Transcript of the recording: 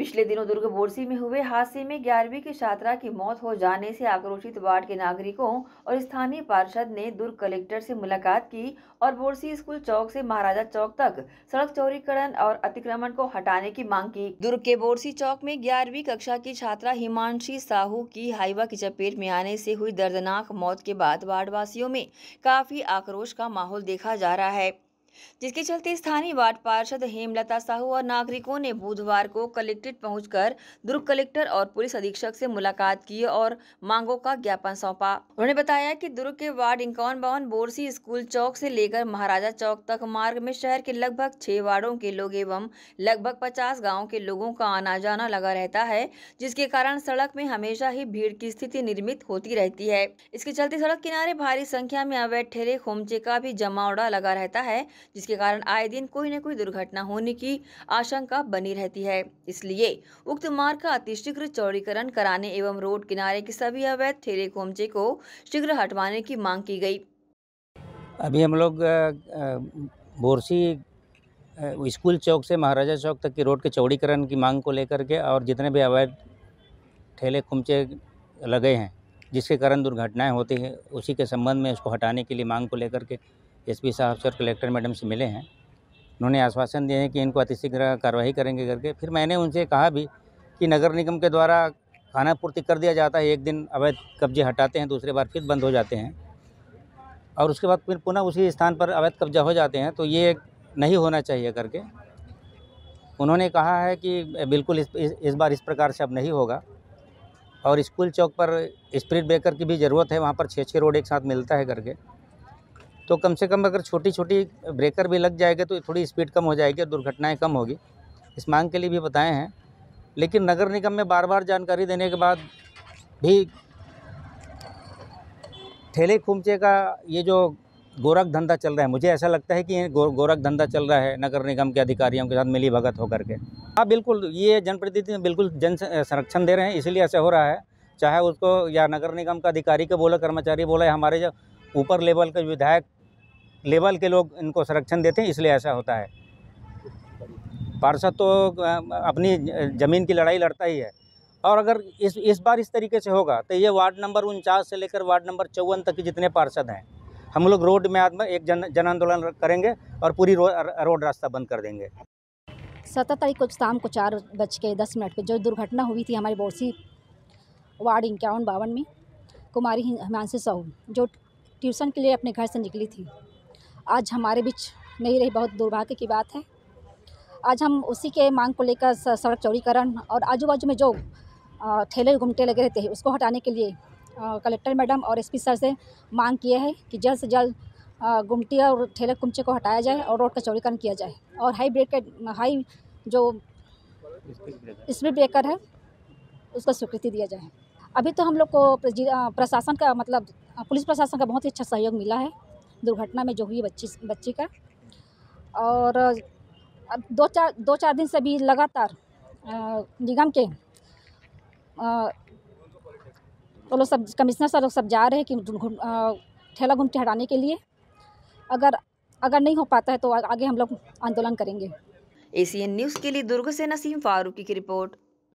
पिछले दिनों दुर्ग बोरसी में हुए हादसे में ग्यारहवीं की छात्रा की मौत हो जाने से आक्रोशित वार्ड के नागरिकों और स्थानीय पार्षद ने दुर्ग कलेक्टर से मुलाकात की और बोरसी स्कूल चौक से महाराजा चौक तक सड़क चौरीकरण और अतिक्रमण को हटाने की मांग की दुर्ग के बोरसी चौक में ग्यारहवीं कक्षा की छात्रा हिमांशी साहू की हाईवा की चपेट में आने से हुई दर्दनाक मौत के बाद वार्डवासियों में काफी आक्रोश का माहौल देखा जा रहा है जिसके चलते स्थानीय वार्ड पार्षद हेमलता साहू और नागरिकों ने बुधवार को कलेक्ट्रेट पहुंचकर दुर्ग कलेक्टर और पुलिस अधीक्षक से मुलाकात की और मांगों का ज्ञापन सौंपा उन्होंने बताया कि दुर्ग के वार्ड इंकॉन भवन बोरसी स्कूल चौक से लेकर महाराजा चौक तक मार्ग में शहर के लगभग छह वार्डो के लोग एवं लगभग पचास गाँव के लोगों का आना जाना लगा रहता है जिसके कारण सड़क में हमेशा ही भीड़ की स्थिति निर्मित होती रहती है इसके चलते सड़क किनारे भारी संख्या में अवैध ठेले खोमचे का भी जमावड़ा लगा रहता है जिसके कारण आए दिन कोई न कोई दुर्घटना होने की आशंका बनी रहती है इसलिए उक्त मार्ग का अतिशीघ्र चौड़ीकरण कराने एवं रोड किनारे के सभी अवैध ठेले खोमचे को शीघ्र हटवाने की मांग की गई अभी हम लोग बोरसी स्कूल चौक से महाराजा चौक तक की रोड के चौड़ीकरण की मांग को लेकर के और जितने भी अवैध ठेले खुमचे लगे हैं जिसके कारण दुर्घटनाएं होती हैं उसी के संबंध में उसको हटाने के लिए मांग को लेकर के एसपी साहब से और कलेक्टर मैडम से मिले हैं उन्होंने आश्वासन दिए हैं कि इनको अतिशीघ्र कार्रवाई करेंगे करके फिर मैंने उनसे कहा भी कि नगर निगम के द्वारा खाना पूर्ति कर दिया जाता है एक दिन अवैध कब्जे हटाते हैं दूसरे बार फिर बंद हो जाते हैं और उसके बाद फिर पुनः उसी स्थान पर अवैध कब्जा हो जाते हैं तो ये नहीं होना चाहिए करके उन्होंने कहा है कि बिल्कुल इस, इस बार इस प्रकार से अब नहीं होगा और स्कूल चौक पर स्प्रिट ब्रेकर की भी ज़रूरत है वहाँ पर छः छः रोड एक साथ मिलता है करके तो कम से कम अगर छोटी छोटी ब्रेकर भी लग जाएगा तो थोड़ी स्पीड कम हो जाएगी और दुर्घटनाएँ कम होगी इस मांग के लिए भी बताए हैं लेकिन नगर निगम में बार बार जानकारी देने के बाद भी ठेले खूमचे का ये जो गोरख धंधा चल रहा है मुझे ऐसा लगता है कि गो, गोरख धंधा चल रहा है नगर निगम के अधिकारियों के साथ मिली भगत होकर के हाँ बिल्कुल ये जनप्रतिनिधि बिल्कुल जन संरक्षण दे रहे हैं इसीलिए ऐसा हो रहा है चाहे उसको या नगर निगम का अधिकारी के बोला कर्मचारी बोला हमारे जो ऊपर लेवल के विधायक लेवल के लोग इनको संरक्षण देते हैं इसलिए ऐसा होता है पार्षद तो अपनी ज़मीन की लड़ाई लड़ता ही है और अगर इस इस बार इस तरीके से होगा तो ये वार्ड नंबर उनचास से लेकर वार्ड नंबर चौवन तक के जितने पार्षद हैं हम लोग रोड में आदमी एक जन जन आंदोलन करेंगे और पूरी रो, रोड रास्ता बंद कर देंगे सत्रह तारीख को शाम को चार बज के दस मिनट पर जो दुर्घटना हुई थी हमारे बोरसी वार्ड इक्यावन बावन में कुमारी हिमांशी साहू जो ट्यूशन के लिए अपने घर से निकली थी आज हमारे बीच नहीं रही बहुत दुर्भाग्य की बात है आज हम उसी के मांग को लेकर सड़क चौड़ीकरण और आजू बाजू में जो ठेले घुमटे लगे रहते हैं उसको हटाने के लिए कलेक्टर मैडम और एसपी सर से मांग किए हैं कि जल्द से जल्द गुमटी और ठेले कुमचे को हटाया जाए और रोड का चौड़ीकरण किया जाए और हाई ब्रेक हाई जो स्पीड ब्रेकर है उसको स्वीकृति दिया जाए अभी तो हम लोग को प्रशासन का मतलब पुलिस प्रशासन का बहुत ही अच्छा सहयोग मिला है दुर्घटना में जो हुई बच्ची बच्ची का और अब दो चार दो चार दिन से भी लगातार निगम के वो लोग सब कमिश्नर सर लोग सब जा रहे हैं कि ठेला घूमती हटाने के लिए अगर अगर नहीं हो पाता है तो आगे हम लोग आंदोलन करेंगे एसीएन न्यूज़ के लिए दुर्ग से नसीम फारूकी की रिपोर्ट